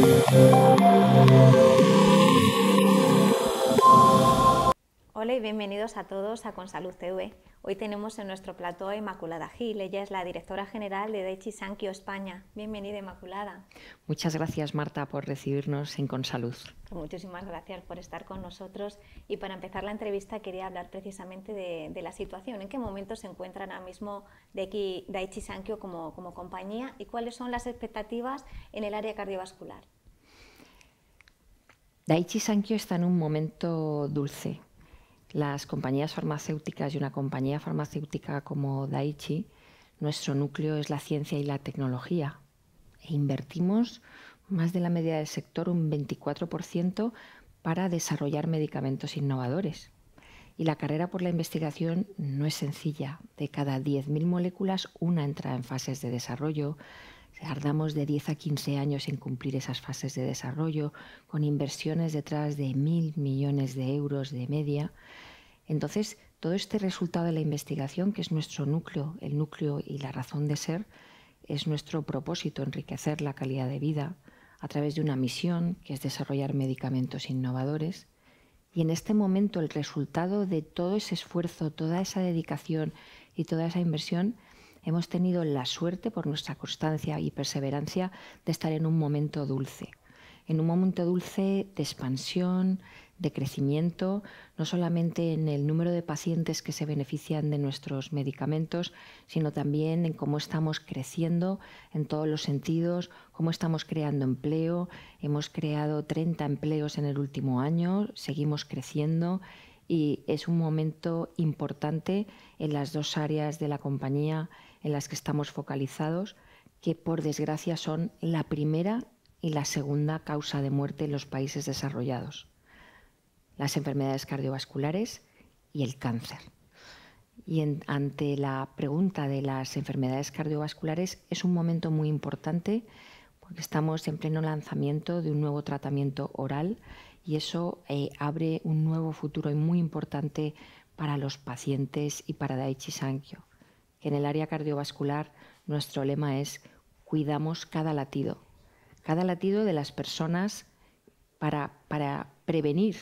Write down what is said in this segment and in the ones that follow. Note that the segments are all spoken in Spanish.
Música bienvenidos a todos a Consalud TV. Hoy tenemos en nuestro plató a Inmaculada Gil, ella es la directora general de Daichi Sankyo España. Bienvenida Inmaculada. Muchas gracias Marta por recibirnos en Consalud. Muchísimas gracias por estar con nosotros y para empezar la entrevista quería hablar precisamente de, la situación, en qué momento se encuentra ahora mismo Daichi, Daichi Sankyo como, como compañía y cuáles son las expectativas en el área cardiovascular. Daichi Sankyo está en un momento dulce las compañías farmacéuticas y una compañía farmacéutica como Daiichi, nuestro núcleo es la ciencia y la tecnología. E invertimos más de la media del sector un 24% para desarrollar medicamentos innovadores. Y la carrera por la investigación no es sencilla. De cada 10.000 moléculas, una entra en fases de desarrollo. Tardamos de 10 a 15 años en cumplir esas fases de desarrollo, con inversiones detrás de mil millones de euros de media. Entonces, todo este resultado de la investigación, que es nuestro núcleo, el núcleo y la razón de ser, es nuestro propósito, enriquecer la calidad de vida a través de una misión, que es desarrollar medicamentos innovadores. Y en este momento el resultado de todo ese esfuerzo, toda esa dedicación y toda esa inversión, hemos tenido la suerte, por nuestra constancia y perseverancia, de estar en un momento dulce en un momento dulce de expansión, de crecimiento, no solamente en el número de pacientes que se benefician de nuestros medicamentos, sino también en cómo estamos creciendo en todos los sentidos, cómo estamos creando empleo. Hemos creado 30 empleos en el último año, seguimos creciendo y es un momento importante en las dos áreas de la compañía en las que estamos focalizados, que por desgracia son la primera y la segunda causa de muerte en los países desarrollados, las enfermedades cardiovasculares y el cáncer. Y ante la pregunta de las enfermedades cardiovasculares es un momento muy importante porque estamos en pleno lanzamiento de un nuevo tratamiento oral y eso eh, abre un nuevo futuro y muy importante para los pacientes y para Daiichi Sankyo. En el área cardiovascular nuestro lema es cuidamos cada latido, cada latido de las personas para, prevenir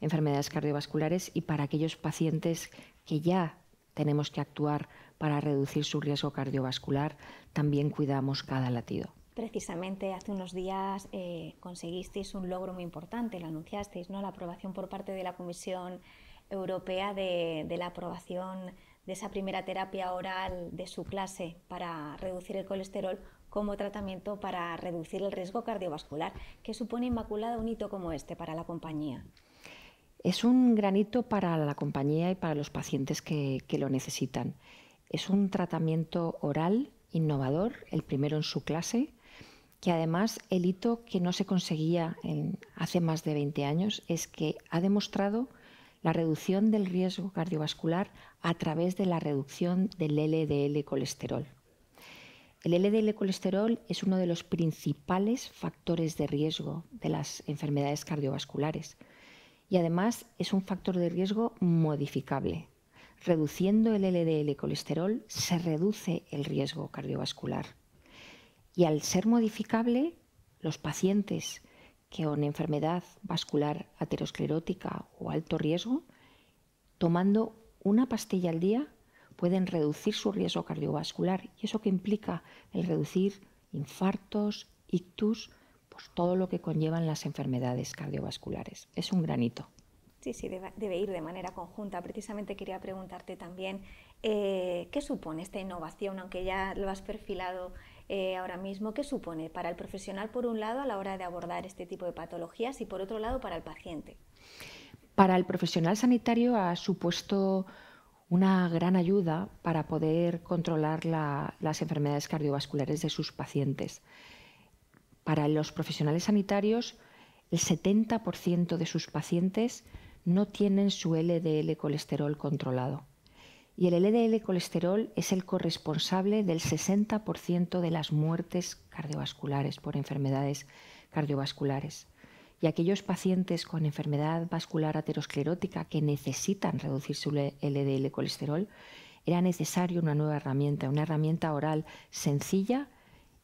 enfermedades cardiovasculares y para aquellos pacientes que ya tenemos que actuar para reducir su riesgo cardiovascular, también cuidamos cada latido. Precisamente hace unos días eh, conseguisteis un logro muy importante, lo anunciasteis, ¿no? La aprobación por parte de la Comisión Europea de la aprobación de esa primera terapia oral de su clase para reducir el colesterol como tratamiento para reducir el riesgo cardiovascular, que supone Inmaculada un hito como este para la compañía. Es un granito para la compañía y para los pacientes que, lo necesitan. Es un tratamiento oral innovador, el primero en su clase, que además el hito que no se conseguía hace más de 20 años es que ha demostrado la reducción del riesgo cardiovascular a través de la reducción del LDL colesterol. El LDL colesterol es uno de los principales factores de riesgo de las enfermedades cardiovasculares y además es un factor de riesgo modificable. Reduciendo el LDL colesterol se reduce el riesgo cardiovascular. Y al ser modificable, los pacientes que con enfermedad vascular aterosclerótica o alto riesgo, tomando una pastilla al día pueden reducir su riesgo cardiovascular. ¿Y eso que implica? El reducir infartos, ictus, pues todo lo que conllevan las enfermedades cardiovasculares. Es un granito. Sí, sí, debe, ir de manera conjunta. Precisamente quería preguntarte también eh, qué supone esta innovación, aunque ya lo has perfilado eh, ahora mismo, ¿qué supone para el profesional por un lado a la hora de abordar este tipo de patologías y por otro lado para el paciente? Para el profesional sanitario ha supuesto una gran ayuda para poder controlar las enfermedades cardiovasculares de sus pacientes. Para los profesionales sanitarios, el 70% de sus pacientes no tienen su LDL colesterol controlado y el LDL colesterol es el corresponsable del 60% de las muertes cardiovasculares por enfermedades cardiovasculares. Y aquellos pacientes con enfermedad vascular aterosclerótica que necesitan reducir su LDL colesterol, era necesario una nueva herramienta, una herramienta oral sencilla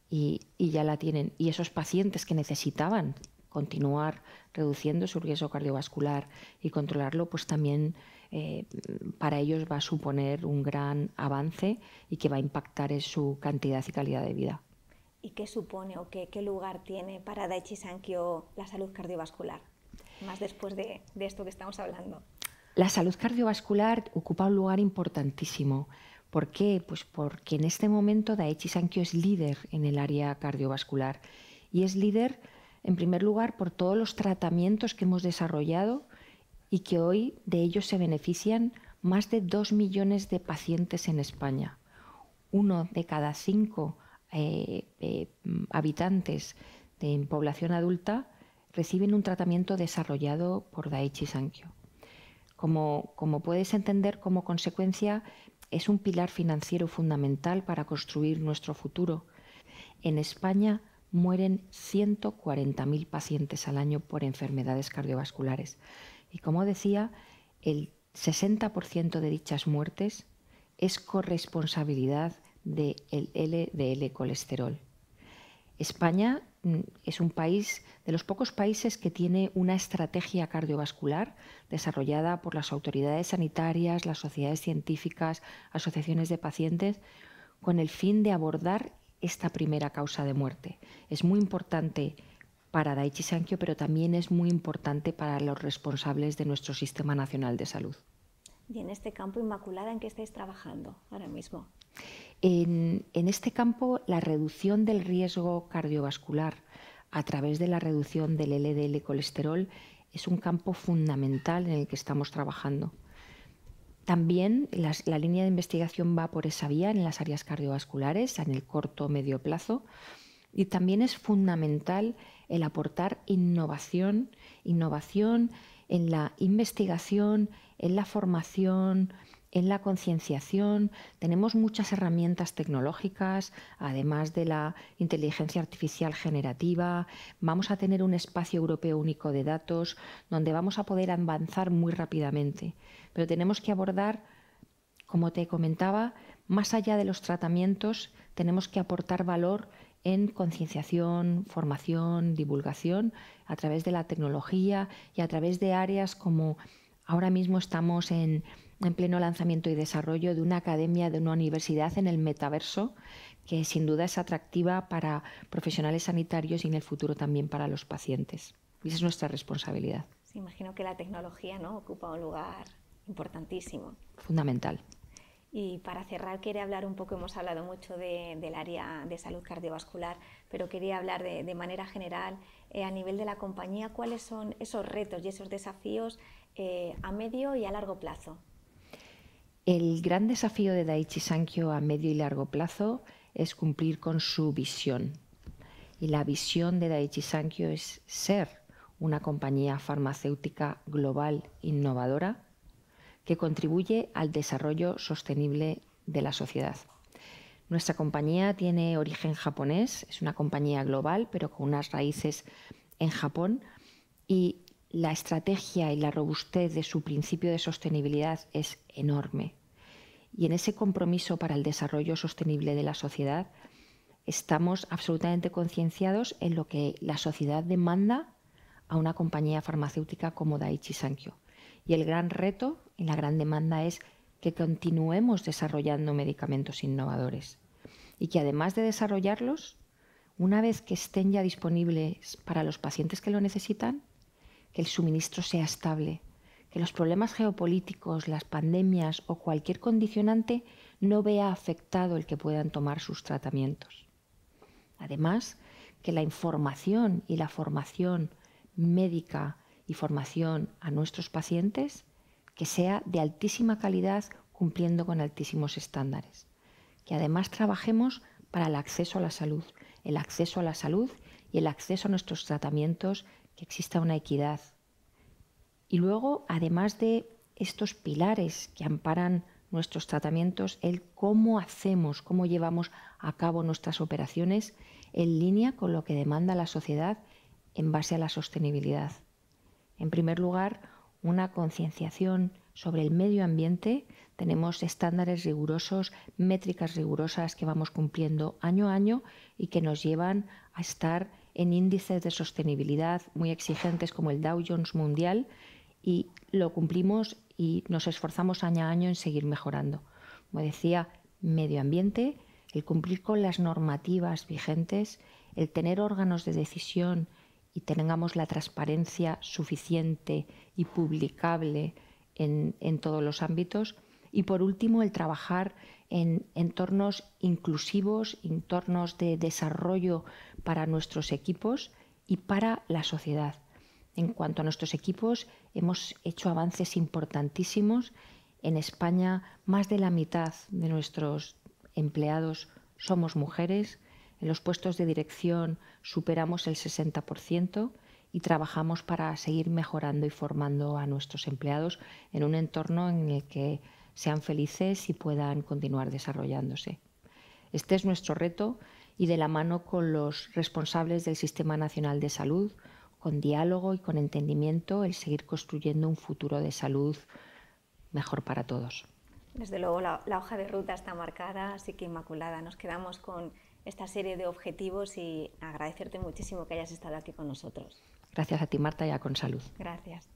y, y ya la tienen. Y esos pacientes que necesitaban continuar reduciendo su riesgo cardiovascular y controlarlo, pues también eh, para ellos va a suponer un gran avance y que va a impactar en su cantidad y calidad de vida. ¿Y qué supone o qué, lugar tiene para Daichi Sankyo la salud cardiovascular? Más después de, esto que estamos hablando. La salud cardiovascular ocupa un lugar importantísimo. ¿Por qué? Pues porque en este momento Daiichi Sankyo es líder en el área cardiovascular y es líder en primer lugar, por todos los tratamientos que hemos desarrollado y que hoy de ellos se benefician más de dos millones de pacientes en España. Uno de cada cinco eh, eh, habitantes de, en población adulta reciben un tratamiento desarrollado por Daiichi Sankyo. Como, como puedes entender, como consecuencia, es un pilar financiero fundamental para construir nuestro futuro. En España, mueren 140.000 pacientes al año por enfermedades cardiovasculares. Y como decía, el 60% de dichas muertes es corresponsabilidad del LDL colesterol. España mm, es un país de los pocos países que tiene una estrategia cardiovascular desarrollada por las autoridades sanitarias, las sociedades científicas, asociaciones de pacientes, con el fin de abordar esta primera causa de muerte. Es muy importante para Daichi Sankyo, pero también es muy importante para los responsables de nuestro Sistema Nacional de Salud. ¿Y en este campo, Inmaculada, en qué estáis trabajando ahora mismo? en este campo, la reducción del riesgo cardiovascular a través de la reducción del LDL colesterol es un campo fundamental en el que estamos trabajando. También la línea de investigación va por esa vía en las áreas cardiovasculares, en el corto o medio plazo. Y también es fundamental el aportar innovación, innovación en la investigación, en la formación, en la concienciación, tenemos muchas herramientas tecnológicas, además de la inteligencia artificial generativa, vamos a tener un espacio europeo único de datos donde vamos a poder avanzar muy rápidamente. Pero tenemos que abordar, como te comentaba, más allá de los tratamientos, tenemos que aportar valor en concienciación, formación, divulgación, a través de la tecnología y a través de áreas como ahora mismo estamos en en pleno lanzamiento y desarrollo de una academia, de una universidad en el metaverso, que sin duda es atractiva para profesionales sanitarios y en el futuro también para los pacientes. Y esa es nuestra responsabilidad. imagino que la tecnología ocupa un lugar importantísimo. Fundamental. Y para cerrar, quería hablar un poco, hemos hablado mucho del área de salud cardiovascular, pero quería hablar de, manera general, eh, a nivel de la compañía, cuáles son esos retos y esos desafíos eh, a medio y a largo plazo el gran desafío de Daiichi Sankyo a medio y largo plazo es cumplir con su visión. Y la visión de Daiichi Sankyo es ser una compañía farmacéutica global innovadora que contribuye al desarrollo sostenible de la sociedad. Nuestra compañía tiene origen japonés, es una compañía global, pero con unas raíces en Japón y la estrategia y la robustez de su principio de sostenibilidad es enorme y en ese compromiso para el desarrollo sostenible de la sociedad estamos absolutamente concienciados en lo que la sociedad demanda a una compañía farmacéutica como Daiichi Sankyo. Y el gran reto y la gran demanda es que continuemos desarrollando medicamentos innovadores y que además de desarrollarlos, una vez que estén ya disponibles para los pacientes que lo necesitan, que el suministro sea estable, que los problemas geopolíticos, las pandemias o cualquier condicionante no vea afectado el que puedan tomar sus tratamientos. Además, que la información y la formación médica y formación a nuestros pacientes que sea de altísima calidad cumpliendo con altísimos estándares. Que además trabajemos para el acceso a la salud, el acceso a la salud y el acceso a nuestros tratamientos, que exista una equidad, y luego, además de estos pilares que amparan nuestros tratamientos, el cómo hacemos, cómo llevamos a cabo nuestras operaciones en línea con lo que demanda la sociedad en base a la sostenibilidad. En primer lugar, una concienciación sobre el medio ambiente. Tenemos estándares rigurosos, métricas rigurosas que vamos cumpliendo año a año y que nos llevan a estar en índices de sostenibilidad muy exigentes como el Dow Jones Mundial, y lo cumplimos y nos esforzamos año a año en seguir mejorando. Como decía, medio ambiente, el cumplir con las normativas vigentes, el tener órganos de decisión y tengamos la transparencia suficiente y publicable en, en todos los ámbitos. Y por último, el trabajar en entornos inclusivos, entornos de desarrollo para nuestros equipos y para la sociedad. En cuanto a nuestros equipos, hemos hecho avances importantísimos. En España, más de la mitad de nuestros empleados somos mujeres. En los puestos de dirección superamos el 60% y trabajamos para seguir mejorando y formando a nuestros empleados en un entorno en el que sean felices y puedan continuar desarrollándose. Este es nuestro reto y de la mano con los responsables del Sistema Nacional de Salud, con diálogo y con entendimiento el seguir construyendo un futuro de salud mejor para todos. Desde luego la, hoja de ruta está marcada, así que Inmaculada, nos quedamos con esta serie de objetivos y agradecerte muchísimo que hayas estado aquí con nosotros. Gracias a ti, Marta, ya con salud. Gracias.